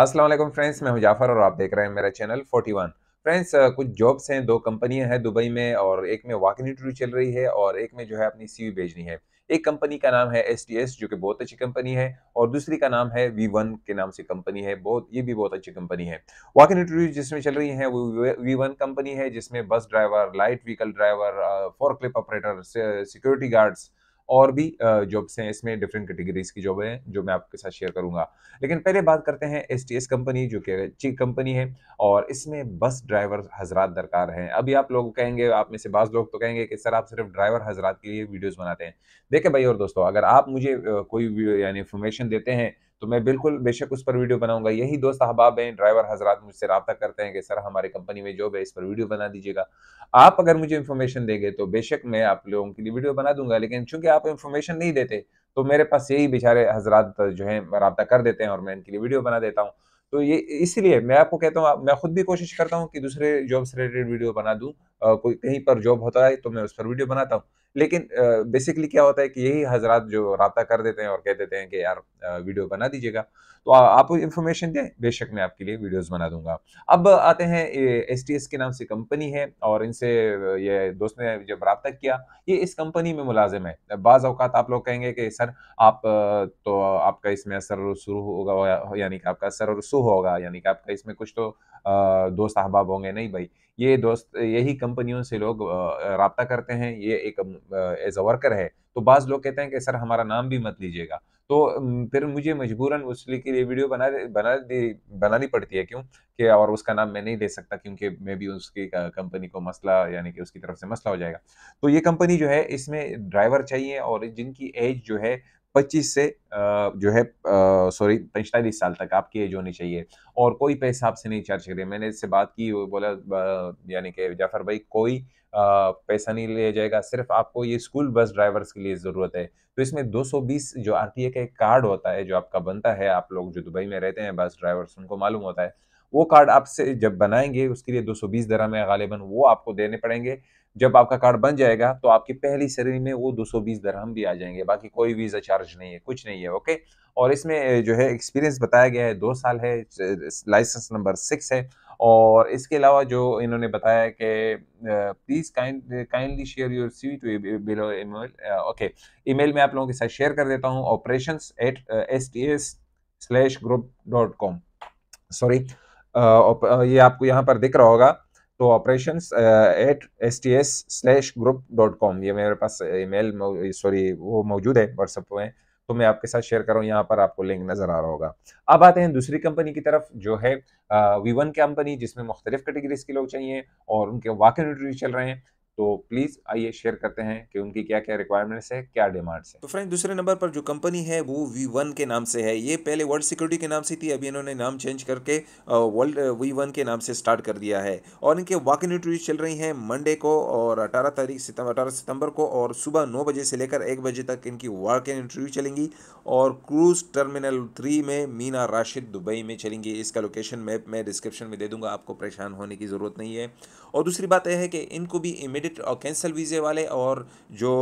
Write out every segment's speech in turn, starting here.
Aslam friends मैं मुजाफर और आप देख रहे हैं मेरा चैनल 41 फ्रेंड्स कुछ जॉब्स हैं दो कंपनियां हैं दुबई में और एक में वाकिन इंटरव्यू चल रही है और एक में जो है अपनी सी भेजनी है एक कंपनी का नाम है एस जो कि बहुत अच्छी कंपनी है और दूसरी का नाम है वी वन के नाम से कंपनी है बहुत ये भी बहुत अच्छी कंपनी है इन इंटरव्यू जिसमें चल रही है वो वी वन कंपनी है जिसमें bus driver light vehicle driver forklift operator security guards और भी जॉब्स हैं इसमें डिफरेंट कैटेगरीज की जॉब हैं जो मैं आपके साथ शेयर करूंगा लेकिन पहले बात करते हैं एस टी एस कंपनी जो कि अच्छी कंपनी है और इसमें बस ड्राइवर हजरात दरकार हैं अभी आप लोग कहेंगे आप में से बाज़ लोग तो कहेंगे कि सर आप सिर्फ ड्राइवर हजरात के लिए वीडियोज़ बनाते हैं देखें भाई और दोस्तों अगर आप मुझे कोई यानी इन्फॉर्मेशन देते हैं तो मैं बिल्कुल बेशक उस पर वीडियो बनाऊंगा यही दोस्त अहबाब हैं ड्राइवर हजरात मुझसे रबा करते हैं कि सर हमारे कंपनी में जॉब है इस पर वीडियो बना दीजिएगा आप अगर मुझे इन्फॉर्मेशन देंगे तो बेशक मैं आप लोगों के लिए वीडियो बना दूंगा लेकिन चूंकि आप इन्फॉर्मेशन नहीं देते तो मेरे पास यही बेचारे हजरात जो है रबा कर देते हैं और मैं इनके लिए वीडियो बना देता हूँ तो ये इसलिए मैं आपको कहता हूँ मैं खुद भी कोशिश करता हूँ कि दूसरे जॉब से रिलेटेड वीडियो बना दूँ कोई कहीं पर जॉब होता है तो मैं उस पर वीडियो बनाता हूँ लेकिन बेसिकली क्या होता है कि यही हजरात जो रबा कर देते हैं और कह देते हैं कि यार वीडियो बना दीजिएगा तो आ, आप इन्फॉर्मेशन दें बेशक मैं आपके लिए वीडियोस बना दूंगा अब आते हैं एस टी एस के नाम से कंपनी है और इनसे ये दोस्त ने जब रबा किया ये इस कंपनी में मुलाजिम है बाज़ अवकात आप लोग कहेंगे कि सर आप तो आपका इसमें असर शुरू होगा यानी कि आपका असर रसू होगा यानी कि आपका इसमें कुछ तो दोस्त अहबाब होंगे नहीं भाई ये दोस्त यही कंपनियों से लोग रबता करते हैं ये एक एज अ वर्कर है तो बाज़ लोग कहते हैं कि सर हमारा नाम भी मत लीजिएगा तो फिर मुझे मजबूरन उसके लिए वीडियो बना बना बनानी पड़ती है क्यों कि और उसका नाम मैं नहीं ले सकता क्योंकि मे भी उसकी कंपनी को मसला यानी कि उसकी तरफ से मसला हो जाएगा तो ये कंपनी जो है इसमें ड्राइवर चाहिए और जिनकी एज जो है 25 से जो है सॉरी पैंतालीस साल तक आपकी एज होनी चाहिए और कोई पैसा आपसे नहीं चार्ज करे मैंने इससे बात की बोला यानी कि जाफर भाई कोई पैसा नहीं लिया जाएगा सिर्फ आपको ये स्कूल बस ड्राइवर्स के लिए ज़रूरत है तो इसमें 220 जो आर का एक कार्ड होता है जो आपका बनता है आप लोग जो दुबई में रहते हैं बस ड्राइवर्स उनको मालूम होता है वो कार्ड आपसे जब बनाएंगे उसके लिए 220 सौ बीस दरा में गालिबा वो आपको देने पड़ेंगे जब आपका कार्ड बन जाएगा तो आपकी पहली सैलरी में वो 220 दरहम भी आ जाएंगे बाकी कोई वीज़ा चार्ज नहीं है कुछ नहीं है ओके और इसमें जो है एक्सपीरियंस बताया गया है दो साल है लाइसेंस नंबर सिक्स है और इसके अलावा जो इन्होंने बताया कि please kindly share your C to below email okay email में आप लोगों के साथ शेयर कर देता हूँ operation at S T S slash group dot com sorry ये आपको यहाँ पर दिख रहा होगा तो operation at S T S slash group dot com ये मेरे पास ईमेल uh, सॉरी वो मौजूद है व्हाट्सएप में तो मैं आपके साथ शेयर कर रहा हूँ यहाँ पर आपको लिंक नजर आ रहा होगा अब आते हैं दूसरी कंपनी की तरफ जो है वी वन कंपनी जिसमें मुख्तलिफ कैटेगरीज के लोग चाहिए और उनके वाकई न्यूट्री चल रहे हैं तो प्लीज़ आइए शेयर करते हैं कि उनकी क्या क्या रिक्वायरमेंट्स है क्या डिमांड्स है तो फ्रेंड दूसरे नंबर पर जो कंपनी है वो वी वन के नाम से है ये पहले वर्ल्ड सिक्योरिटी के नाम से थी अभी इन्होंने नाम चेंज करके वर्ल्ड वी वन के नाम से स्टार्ट कर दिया है और इनके वॉक इन इंटरव्यू चल रही हैं मंडे को और अठारह तारीख सितंबर अठारह सितंबर को और सुबह नौ बजे से लेकर एक बजे तक इनकी वॉक इन इंटरव्यू चलेंगी और क्रूज टर्मिनल थ्री में मीना राशिद दुबई में चलेंगी इसका लोकेशन मैप मैं डिस्क्रिप्शन में दे दूंगा आपको परेशान होने की ज़रूरत नहीं है और दूसरी बात यह है कि इनको भी इमीडिएट क्रेडिट और कैंसिल वीज़े वाले और जो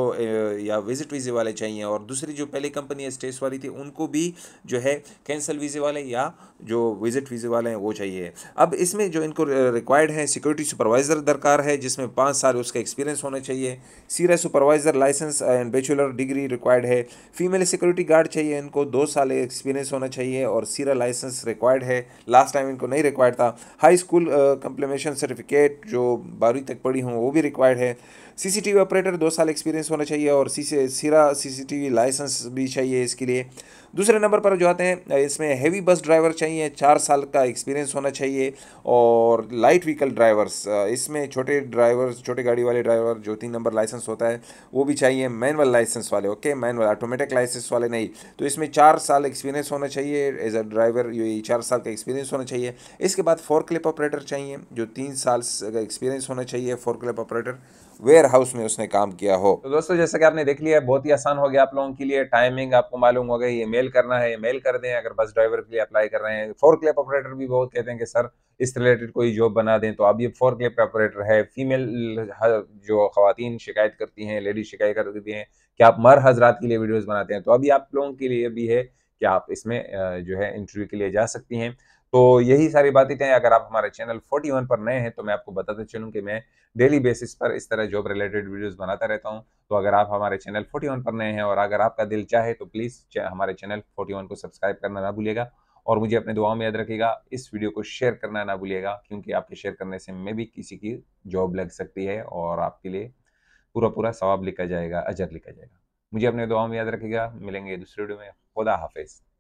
या विजिट वीज़े वाले चाहिए और दूसरी जो पहले कंपनी स्टेट्स वाली थी उनको भी जो है कैंसिल वीज़े वाले या जो विजिट वीज़े वाले हैं वो चाहिए अब इसमें जो इनको रिक्वायर्ड है सिक्योरिटी सुपरवाइज़र दरकार है जिसमें पाँच साल उसका एक्सपीरियंस होना चाहिए SIRA supervisor license and bachelor degree required है फीमेल सिक्योरिटी गार्ड चाहिए इनको दो साल एक्सपीरियंस होना चाहिए और सीरा लाइसेंस रिक्वायर्ड है लास्ट टाइम इनको नहीं रिक्वायर्ड था हाई स्कूल कंप्लीमेशन सर्टिफिकेट जो बारहवीं तक पढ़ी हूँ वो भी रिक्वायर्ड रिक्वायर्ड है सीसीटीवी ऑपरेटर दो साल एक्सपीरियंस होना चाहिए और सी सिरा सीसीटीवी लाइसेंस भी चाहिए इसके लिए दूसरे नंबर पर जो आते हैं इसमें हैवी बस ड्राइवर चाहिए चार साल का एक्सपीरियंस होना चाहिए और लाइट व्हीकल ड्राइवर्स इसमें छोटे ड्राइवर्स छोटे गाड़ी वाले ड्राइवर जो तीन नंबर लाइसेंस होता है वो भी चाहिए मैनुअल लाइसेंस वाले ओके मैनुअल ऑटोमेटिक लाइसेंस वाले नहीं तो इसमें चार साल एक्सपीरियंस होना चाहिए एज अ ड्राइवर ये चार साल का एक्सपीरियंस होना चाहिए इसके बाद फोर क्लिप ऑपरेटर चाहिए जो तीन साल का एक्सपीरियंस होना चाहिए forklift operator warehouse में उसने काम किया हो तो दोस्तों जैसा कि आपने देख लिया है बहुत ही आसान हो गया आप लोगों के लिए टाइमिंग आपको मालूम हो गया ये मेल करना है ये मेल कर दें अगर बस ड्राइवर के लिए अप्लाई कर रहे हैं फोर क्लेप ऑपरेटर भी बहुत कहते हैं कि सर इस रिलेटेड कोई जॉब बना दें तो अब ये फोर क्लेप ऑपरेटर है फीमेल जो खातन शिकायत करती हैं लेडीज शिकायत करती हैं कि आप मर हजरात के लिए वीडियोज़ बनाते हैं तो अभी आप लोगों के लिए भी है कि आप इसमें जो है इंटरव्यू के लिए जा सकती हैं तो यही सारी बातें हैं अगर आप हमारे चैनल 41 पर नए हैं तो मैं आपको बताते चलूँ कि मैं डेली बेसिस पर इस तरह जॉब रिलेटेड वीडियोस बनाता रहता हूँ तो अगर आप हमारे चैनल 41 पर नए हैं और अगर आपका दिल चाहे तो प्लीज़ हमारे चैनल 41 को सब्सक्राइब करना ना भूलिएगा और मुझे अपने दुआओं में याद रखेगा इस वीडियो को शेयर करना ना भूलिएगा क्योंकि आपके शेयर करने से मैं भी किसी की जॉब लग सकती है और आपके लिए पूरा पूरा सवाब लिखा जाएगा अजर लिखा जाएगा मुझे अपने दुआओं में याद रखेगा मिलेंगे दूसरे वीडियो में खुदा हाफिज़